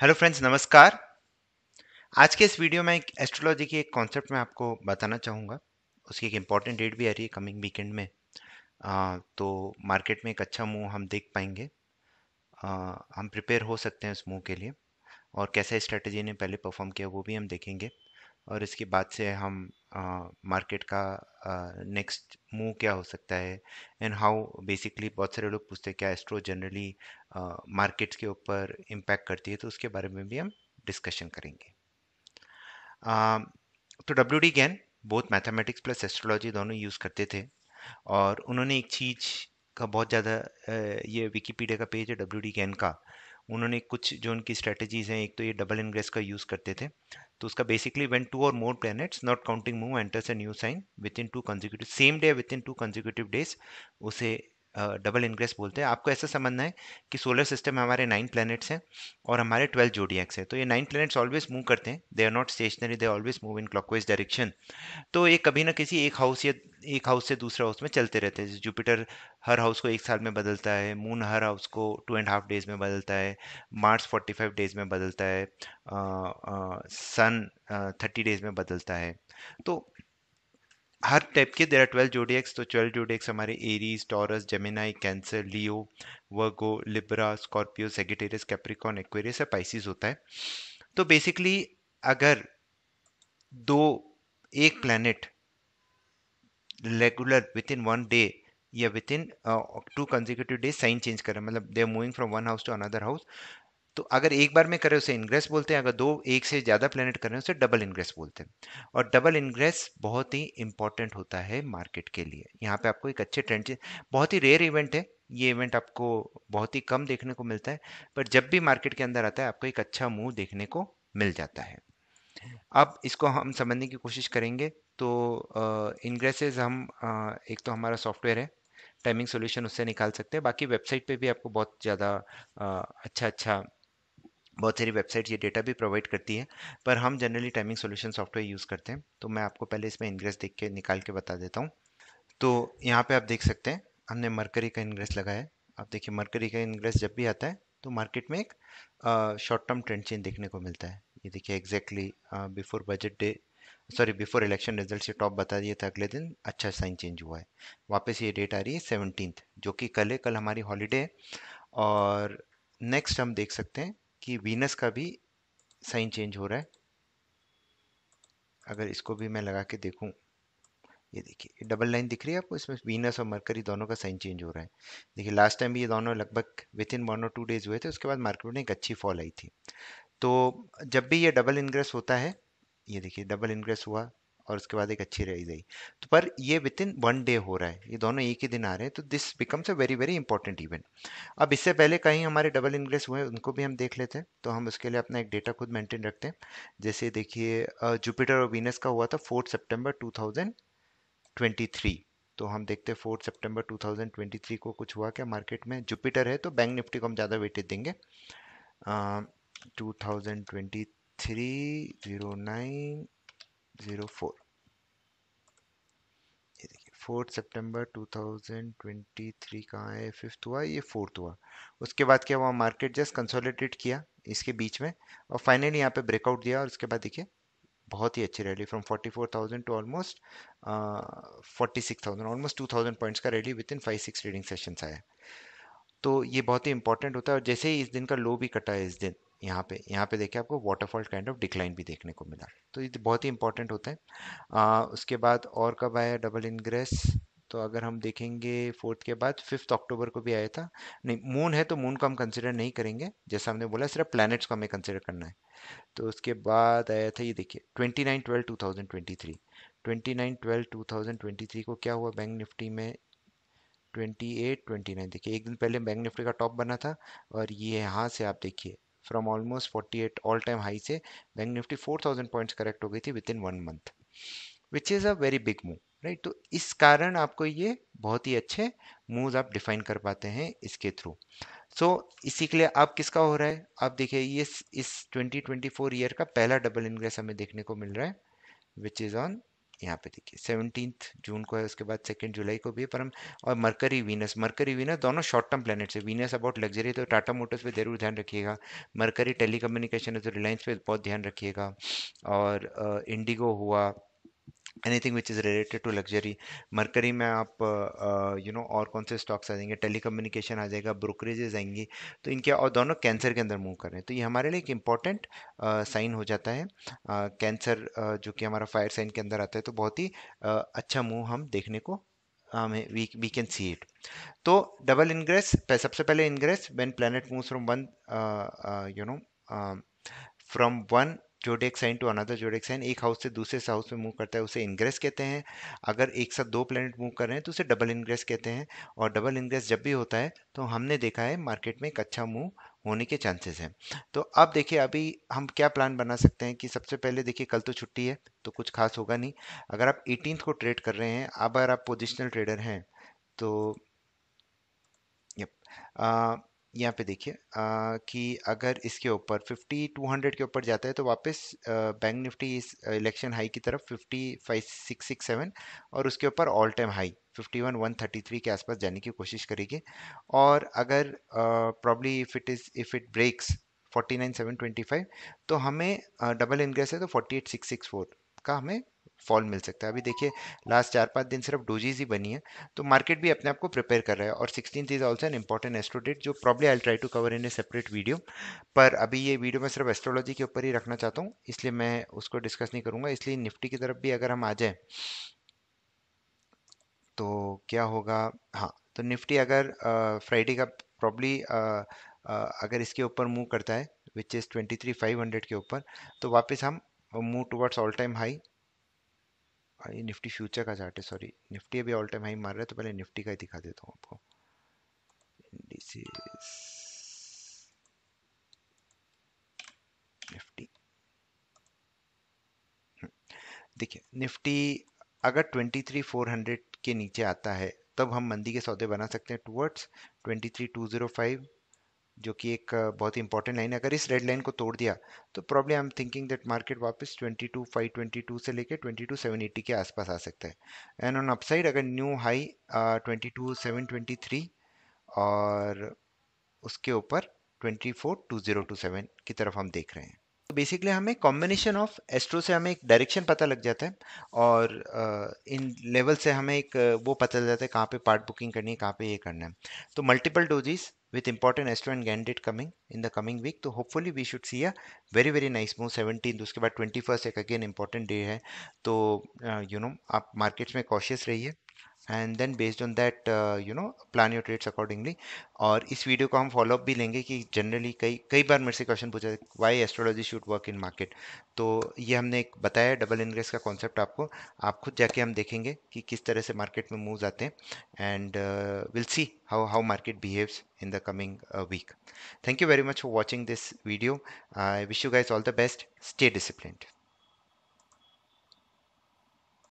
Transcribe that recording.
Hello friends नमस्कार आज के इस वीडियो में एक एस्ट्रोलॉजी के एक कॉन्सेप्ट में आपको बताना चाहूँगा उसकी एक इम्पॉर्टेंट डेट भी आ रही है कमिंग वीकेंड में आ, तो मार्केट में एक अच्छा मूव हम देख पाएंगे आ, हम प्रिपेयर हो सकते हैं उस मूव के लिए और कैसे स्ट्रेटजी ने पहले परफॉर्म किया वो भी हम देखेंगे और इसके बाद से हम मार्केट का नेक्स्ट मूव क्या हो सकता है एंड हाउ बेसिकली बहुत सारे लोग पूछते हैं क्या एस्ट्रो जनरली मार्केट्स के ऊपर इम्पैक्ट करती है तो उसके बारे में भी हम डिस्कशन करेंगे तो W D Gann both mathematics plus astrology दोनों यूज़ करते थे और उन्होंने एक चीज़ का बहुत ज़्यादा ये विकीपीडिया का पेज है डब्ल्यू डी गैन का उन्होंने कुछ जो उनकी स्ट्रेटजीज हैं एक तो ये डबल इनग्रेस का यूज़ करते थे तो उसका बेसिकली वेन टू और more planets not counting move enters a new sign within two consecutive same day within two consecutive days उसे डबल इनग्रेस बोलते हैं आपको ऐसा समझना है कि सोलर सिस्टम में हमारे नाइन प्लैनेट्स हैं और हमारे ट्वेल्व जोडियक्स हैं तो ये नाइन प्लैनेट्स ऑलवेज मूव करते हैं they are not stationary they always move in clockwise direction तो ये कभी ना किसी एक हाउस या एक हाउस से दूसरे हाउस में चलते रहते हैं जुपिटर हर हाउस को एक साल में बदलता है मून हर हाउस को टू एंड हाफ डेज में बदलता है मार्स फोर्टी फाइव डेज में बदलता है सन थर्टी डेज में बदलता है तो हर टाइप के देर आर ट्वेल्व जोडियक्स तो ट्वेल्व जोडियक्स हमारे Aries Taurus Gemini Cancer Leo Virgo Libra Scorpio Sagittarius Capricorn Aquarius या पाइसिस होता है तो बेसिकली अगर दो एक planet regular within one day या within two consecutive day sign change करें मतलब they are moving from one house to another house तो अगर एक बार में करें उसे इनग्रेस बोलते हैं अगर दो एक से ज़्यादा प्लानट करें उसे डबल इंग्रेस बोलते हैं और डबल इनग्रेस बहुत ही इंपॉर्टेंट होता है मार्केट के लिए यहाँ पे आपको एक अच्छे ट्रेंड बहुत ही रेयर इवेंट है ये इवेंट आपको बहुत ही कम देखने को मिलता है पर जब भी मार्केट के अंदर आता है आपको एक अच्छा मूव देखने को मिल जाता है अब इसको हम समझने की कोशिश करेंगे तो इनग्रेसेज हम आ, एक तो हमारा सॉफ्टवेयर है टाइमिंग सॉल्यूशन उससे निकाल सकते हैं बाकी वेबसाइट पे भी आपको बहुत ज़्यादा अच्छा अच्छा बहुत सारी वेबसाइट ये डेटा भी प्रोवाइड करती है पर हम generally timing solution software use करते हैं तो मैं आपको पहले इसमें इंग्रेस देख के निकाल के बता देता हूँ तो यहाँ पे आप देख सकते हैं हमने मरकरी का इंग्रेस लगाया है आप देखिए मरकरी का इंग्रेस जब भी आता है तो मार्केट में एक शॉर्ट टर्म ट्रेंड चेंज देखने को मिलता है ये देखिए exactly before budget day sorry before election result से टॉप बता दिया था अगले दिन अच्छा साइन चेंज हुआ है वापस ये डेट आ रही है सेवनटीन जो कि कल है कल हमारी हॉलीडे है और नेक्स्ट हम देख सकते हैं कि वीनस का भी साइन चेंज हो रहा है अगर इसको भी मैं लगा के देखूं ये देखिए डबल लाइन दिख रही है आपको इसमें वीनस और मरकरी दोनों का साइन चेंज हो रहा है देखिए लास्ट टाइम भी ये दोनों लगभग विद इन वन और टू डेज हुए थे उसके बाद मार्केट में एक अच्छी फॉल आई थी तो जब भी ये डबल इनग्रेस होता है ये देखिए डबल इनग्रेस हुआ और उसके बाद एक अच्छी रह गई तो पर ये विद इन वन डे हो रहा है ये दोनों एक ही दिन आ रहे हैं तो this becomes a very very important event अब इससे पहले कहीं हमारे डबल इंग्रेस हुए उनको भी हम देख लेते हैं तो हम उसके लिए अपना एक डेटा खुद मेंटेन रखते हैं जैसे देखिए जुपिटर और वीनस का हुआ था फोर्थ सेप्टेम्बर टू तो हम देखते हैं फोर्थ सेप्टेम्बर टू को कुछ हुआ क्या मार्केट में जुपिटर है तो बैंक निफ्टी को हम ज़्यादा वेटेज देंगे two thousand twenty three zero nine zero four ये देखिए फोर्थ सितंबर 2023 कहाँ है फिफ्थ हुआ ये फोर्थ हुआ उसके बाद क्या हुआ मार्केट जस्ट कंसोलिडेट किया इसके बीच में और फाइनली यहाँ पे ब्रेकआउट दिया और उसके बाद देखिए बहुत ही अच्छी rally from 44,000 to almost forty six thousand almost two thousand points का rally within five six trading sessions आया तो ये बहुत ही इंपॉर्टेंट होता है और जैसे ही इस दिन का लो भी कटा है इस दिन यहाँ पे यहाँ पे देखिए आपको वाटरफॉल काइंड ऑफ डिक्लाइन भी देखने को मिला तो ये बहुत ही इंपॉर्टेंट होता है आ, उसके बाद और कब आया डबल इनग्रेस तो अगर हम देखेंगे फोर्थ के बाद फिफ्थ अक्टूबर को भी आया था नहीं मून है तो मून को हम कंसिडर नहीं करेंगे जैसा हमने बोला सिर्फ प्लानट्स को हमें कंसिडर करना है तो उसके बाद आया था ये देखिए twenty nine twelve two thousand twenty three twenty nine twelve two thousand twenty three को क्या हुआ बैंक निफ्टी में ट्वेंटी एट ट्वेंटी नाइन देखिए एक दिन पहले बैंक निफ्टी का टॉप बना था और ये यहाँ से आप देखिए from almost 48 all time high से बैंक निफ्टी 4000 पॉइंट्स करेक्ट हो गई थी within one month which is a very big move right तो इस कारण आपको ये बहुत ही अच्छे मूव्स आप डिफाइन कर पाते हैं इसके थ्रू सो so, इसी के लिए आप किसका हो रहा है आप देखिए ये इस 2024 ईयर का पहला डबल इनग्रेस हमें देखने को मिल रहा है विच इज़ ऑन यहाँ पे देखिए सेवनटीन जून को है उसके बाद सेकेंड जुलाई को भी है पर हम और मरकरी वीनस मरकरी वीनस दोनों शॉर्ट टर्म प्लानेट्स है वीनस अबाउट लग्जरी तो टाटा मोटर्स पे जरूर ध्यान रखिएगा मरकरी टेली है तो रिलायंस पे बहुत ध्यान रखिएगा और इंडिगो हुआ anything which is related to luxury Mercury में आप यू नो और कौन से स्टॉक्स आ जाएंगे टेली कम्युनिकेशन आ जाएगा ब्रोकरेजेज आएंगी तो इनके और दोनों कैंसर के अंदर मूव कर रहे हैं तो ये हमारे लिए एक इम्पॉर्टेंट साइन हो जाता है कैंसर जो कि हमारा फायर साइन के अंदर आता है तो बहुत ही अच्छा मूव हम देखने को हमें we we can see it तो डबल इनग्रेस सबसे पहले ingress when planet move from one you know from one zodiac sign to another zodiac sign एक हाउस से दूसरे हाउस में मूव करता है उसे इनग्रेस कहते हैं अगर एक साथ दो प्लैनेट मूव कर रहे हैं तो उसे डबल इंग्रेस कहते हैं और डबल इंग्रेस जब भी होता है तो हमने देखा है मार्केट में एक अच्छा मूव होने के चांसेस हैं तो अब देखिए अभी हम क्या प्लान बना सकते हैं कि सबसे पहले देखिए कल तो छुट्टी है तो कुछ खास होगा नहीं अगर आप एटीनथ को ट्रेड कर रहे हैं अगर आप पोजिशनल ट्रेडर हैं तो यप आ, यहाँ पे देखिए कि अगर इसके ऊपर 50 200 के ऊपर जाता है तो वापस बैंक निफ्टी इस इलेक्शन हाई की तरफ सिक्स सेवन और उसके ऊपर ऑल टाइम हाई 51 133 के आसपास जाने की कोशिश करेगी और अगर probably if it is if it breaks 49725 तो हमें डबल इनग्रेस है तो 48664 का हमें फॉल मिल सकता है अभी देखिए लास्ट चार पाँच दिन सिर्फ डोजीज ही बनी है तो मार्केट भी अपने आप को प्रिपेयर कर रहा है और sixteen is also an important astro date जो probably I try to cover in a separate video पर अभी ये वीडियो मैं सिर्फ एस्ट्रोलॉजी के ऊपर ही रखना चाहता हूँ इसलिए मैं उसको डिस्कस नहीं करूँगा इसलिए निफ्टी की तरफ भी अगर हम आ जाए तो क्या होगा हाँ तो निफ्टी अगर फ्राइडे का प्रॉब्ली अगर इसके ऊपर मूव करता है which is twenty three five hundred के ऊपर तो वापस हम move towards all time high Nifty future का चार्ट है सॉरी निफ्टी अभी ऑल टाइम हाई मार रहा है तो पहले निफ्टी का ही दिखा देता हूँ आपको निफ्टी हम्म। देखिए निफ्टी अगर 23,400 के नीचे आता है तब हम मंदी के सौदे बना सकते हैं टूवर्ड्स 23,205 जो कि एक बहुत ही इंपॉर्टेंट लाइन है अगर इस रेड लाइन को तोड़ दिया तो probably I am thinking that market वापस 522 से लेके 22,780 के आसपास आ सकता है एंड ऑन अपसाइड अगर new high twenty two seven twenty three और उसके ऊपर twenty four two zero two seven की तरफ हम देख रहे हैं तो बेसिकली हमें कॉम्बिनेशन ऑफ एस्ट्रो से हमें एक डायरेक्शन पता लग जाता है और इन लेवल से हमें एक वो पता लग जाता है कहाँ पे पार्ट बुकिंग करनी है कहाँ पे ये करना है तो multiple doses with important astro and Gann date coming in the coming week तो hopefully we should see a very very nice move seventeen उसके बाद ट्वेंटी फर्स्ट एक अगेन इंपॉर्टेंट डे है तो you uh, know you know, आप markets में cautious रहिए and then based on that you know plan your trades accordingly और इस वीडियो को हम फॉलोअप भी लेंगे कि जनरली कई कई बार मेरे से क्वेश्चन पूछा why astrology should work in market तो ये हमने एक बताया डबल इनग्रेस का कॉन्सेप्ट आपको आप खुद जाके हम देखेंगे कि किस तरह से मार्केट में मूव्स आते हैं and will see how how market behaves in the coming week thank you very much for watching this video I wish you guys all the best stay discipline